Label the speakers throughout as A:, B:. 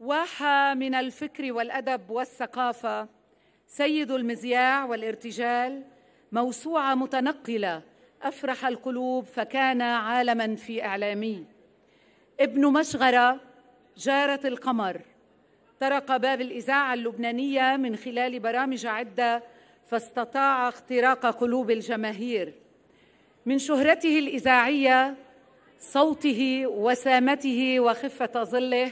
A: واحة من الفكر والأدب والثقافة سيد المذياع والارتجال موسوعة متنقلة أفرح القلوب فكان عالما في إعلامي ابن مشغرة جارة القمر طرق باب الإذاعة اللبنانية من خلال برامج عدة فاستطاع اختراق قلوب الجماهير من شهرته الإذاعية صوته وسامته وخفة ظله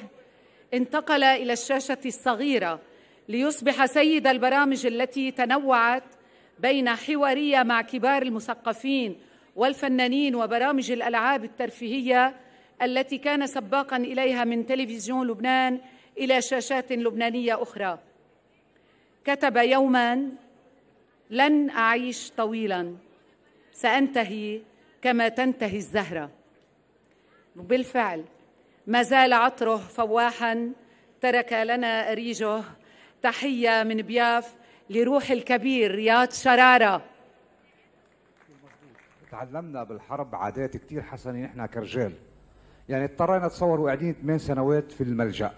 A: انتقل إلى الشاشة الصغيرة ليصبح سيد البرامج التي تنوعت بين حوارية مع كبار المثقفين والفنانين وبرامج الألعاب الترفيهية التي كان سباقاً إليها من تلفزيون لبنان إلى شاشات لبنانية أخرى كتب يوماً لن أعيش طويلاً سأنتهي كما تنتهي الزهرة بالفعل ما زال عطره فواحا ترك لنا أريجه تحية من بياف لروح الكبير رياض شرارة
B: تعلمنا بالحرب عادات كثير حسنة نحن
C: كرجال يعني اضطرينا تصوروا قاعدين ثمان سنوات في الملجأ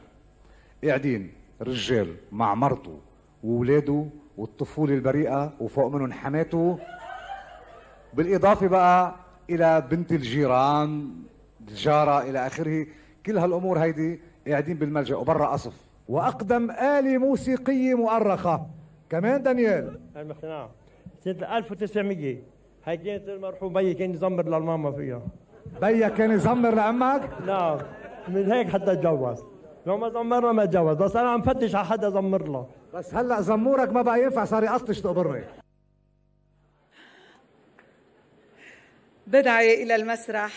C: قاعدين رجال مع مرته وولاده والطفولة البريئة وفوق منهم حماته بالإضافة بقى إلى بنت الجيران الجارة إلى آخره كل هالامور هيدي قاعدين بالملجا وبرا قصف واقدم اله موسيقيه مؤرخه كمان دانيال
B: المقنعه سنه 1900 هي كانت المرحوم بيي كان يزمر للماما فيها بيا كان يزمر لامك؟ نعم من هيك حتى تجوز لو ما زمرنا ما تجوز بس انا عم فتش على حدا زمر له بس هلا زمورك ما بقى ينفع صار يقطش تقبرني
A: بدعي الى المسرح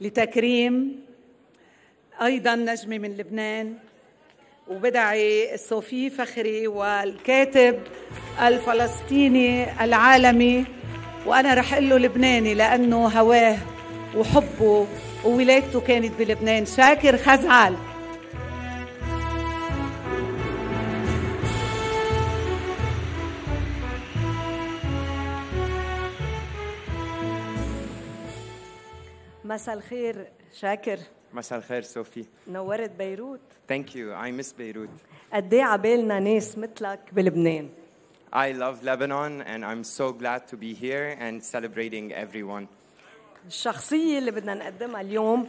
A: لتكريم أيضا نجمة من لبنان وبدعي صوفي فخري والكاتب الفلسطيني العالمي وأنا رح له لبناني لأنه هواه وحبه وولادته كانت بلبنان شاكر خزعل
C: مساء الخير شاكر
B: مساء الخير سوفي
C: نورت بيروت
B: ثانك يو اي مس بيروت
C: قد ايه عبالنا ناس مثلك بلبنان
B: I love Lebanon and I'm so glad to be here and celebrating everyone.
C: الشخصية اللي بدنا نقدمها اليوم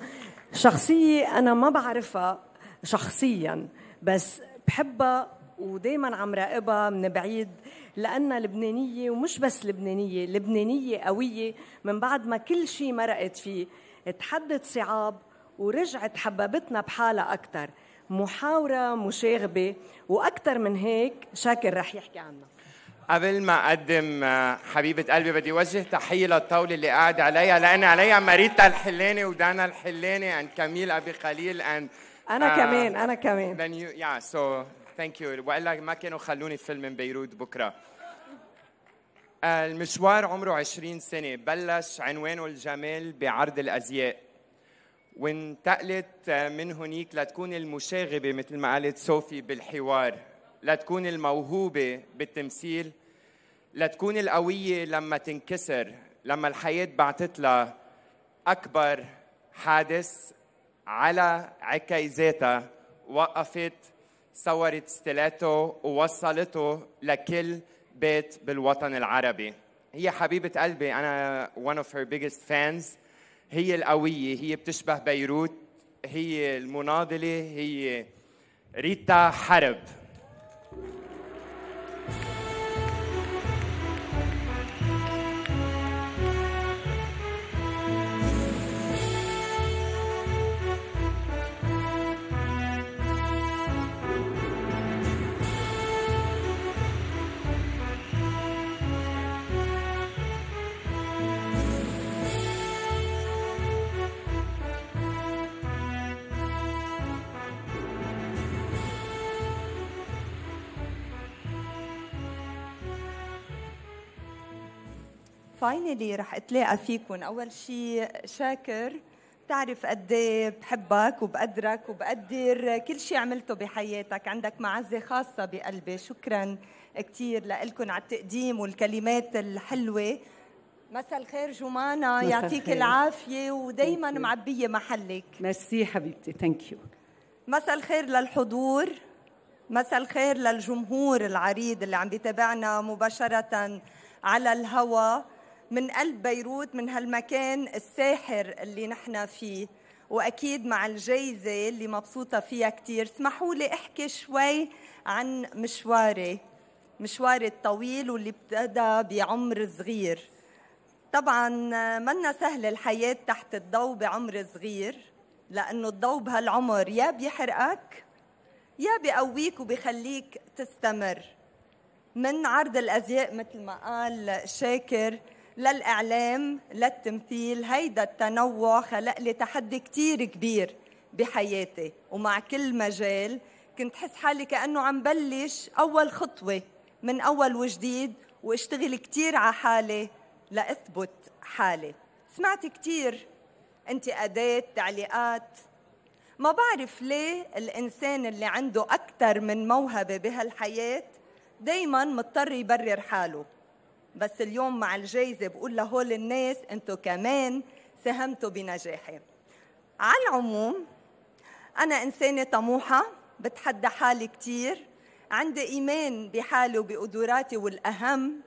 C: شخصية أنا ما بعرفها شخصيا بس بحبها ودائما عم راقبها من بعيد لأنها لبنانية ومش بس لبنانية لبنانية قوية من بعد ما كل شيء مرقت فيه تحدد صعاب ورجعت حببتنا بحالها أكثر محاورة مشاغبة وأكثر من هيك شاكر رح يحكي عنها
B: قبل ما أقدم آه، حبيبة قلبي بدي أوجه تحية للطاولة اللي قاعد عليها لأن عليها ماريتا الحلاني ودانا الحلاني and كميل أبي خليل and أنا uh, كمان أنا كمان then you yeah so thank you وإلا ما كانوا خلوني فيلم من بيروت بكرة آه، المشوار عمره 20 سنة بلش عنوانه الجمال بعرض الأزياء وانتقلت من هنيك لتكون المشاغبة مثل ما قالت صوفي بالحوار لتكون الموهوبة بالتمثيل لتكون القوية لما تنكسر لما الحياة لها أكبر حادث على عكاي ذاتها وقفت صورت ستيلاتو ووصلته لكل بيت بالوطن العربي هي حبيبة قلبي أنا one of her biggest fans هي القوية هي بتشبه بيروت هي المناضلة هي ريتا حرب
C: فاينلي رح اتلاقى فيكم اول شيء شاكر بتعرف قد إيه بحبك وبقدرك وبقدر كل شيء عملته بحياتك عندك معزة خاصة بقلبي شكرا كثير لكم على التقديم والكلمات الحلوة مساء الخير جمانة يعطيك العافية ودايما معبية محلك
A: ميرسي حبيبتي ثانك يو
C: مساء الخير للحضور مساء الخير للجمهور العريض اللي عم بيتابعنا مباشرة على الهواء من قلب بيروت من هالمكان الساحر اللي نحن فيه واكيد مع الجائزه اللي مبسوطه فيها كثير اسمحوا لي احكي شوي عن مشواري مشواري الطويل واللي ابتدى بعمر صغير طبعا منا سهل الحياه تحت الضوء بعمر صغير لانه الضوء بهالعمر يا بيحرقك يا بقويك وبخليك تستمر من عرض الازياء مثل ما قال شاكر للإعلام للتمثيل هيدا التنوع خلق لي تحدي كتير كبير بحياتي ومع كل مجال كنت حس حالي كأنه عم بلش أول خطوة من أول وجديد واشتغل كتير على حالي لأثبت حالي سمعت كتير انتقادات تعليقات ما بعرف ليه الإنسان اللي عنده أكثر من موهبة بهالحياة دايما مضطر يبرر حاله بس اليوم مع الجايزة بقول لهول الناس انتو كمان ساهمتوا بنجاحي على العموم أنا إنسانة طموحة بتحدى حالي كتير عندي إيمان بحالي وبقدراتي والأهم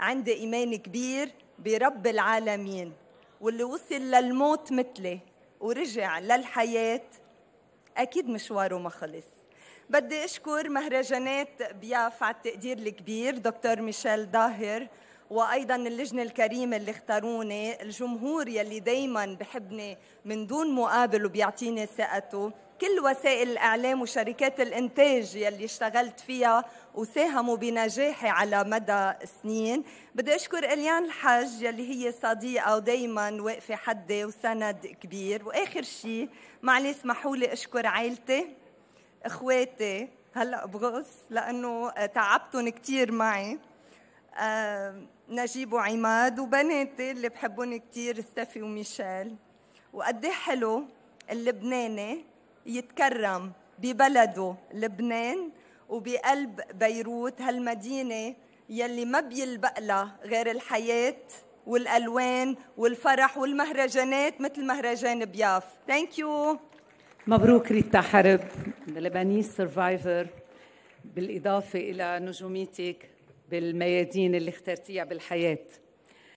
C: عندي إيمان كبير برب العالمين واللي وصل للموت مثلي ورجع للحياة أكيد مشواره ما خلص بدي أشكر مهرجانات بياف على التقدير الكبير دكتور ميشيل ظاهر وايضا اللجنه الكريمه اللي اختاروني الجمهور يلي دايما بحبني من دون مقابل وبيعطيني ثقته كل وسائل الاعلام وشركات الانتاج يلي اشتغلت فيها وساهموا بنجاحي على مدى سنين بدي اشكر اليان الحاج يلي هي صديقه ودايما واقفه حدي وسند كبير واخر شيء معلش اسمحوا لي اشكر عائلتي اخواتي هلا بغص لانه تعبتهم كثير معي نجيب وعماد وبناتي اللي بحبهم كثير ستيفي وميشيل وقد حلو اللبناني يتكرم ببلده لبنان وبقلب بيروت هالمدينه يلي ما بيلبق لها غير الحياه والالوان والفرح والمهرجانات مثل مهرجان بياف ثانك يو
A: مبروك ريتا حرب the Lebanese survivor بالإضافة إلى نجوميتك بالميادين اللي اخترتيها بالحياة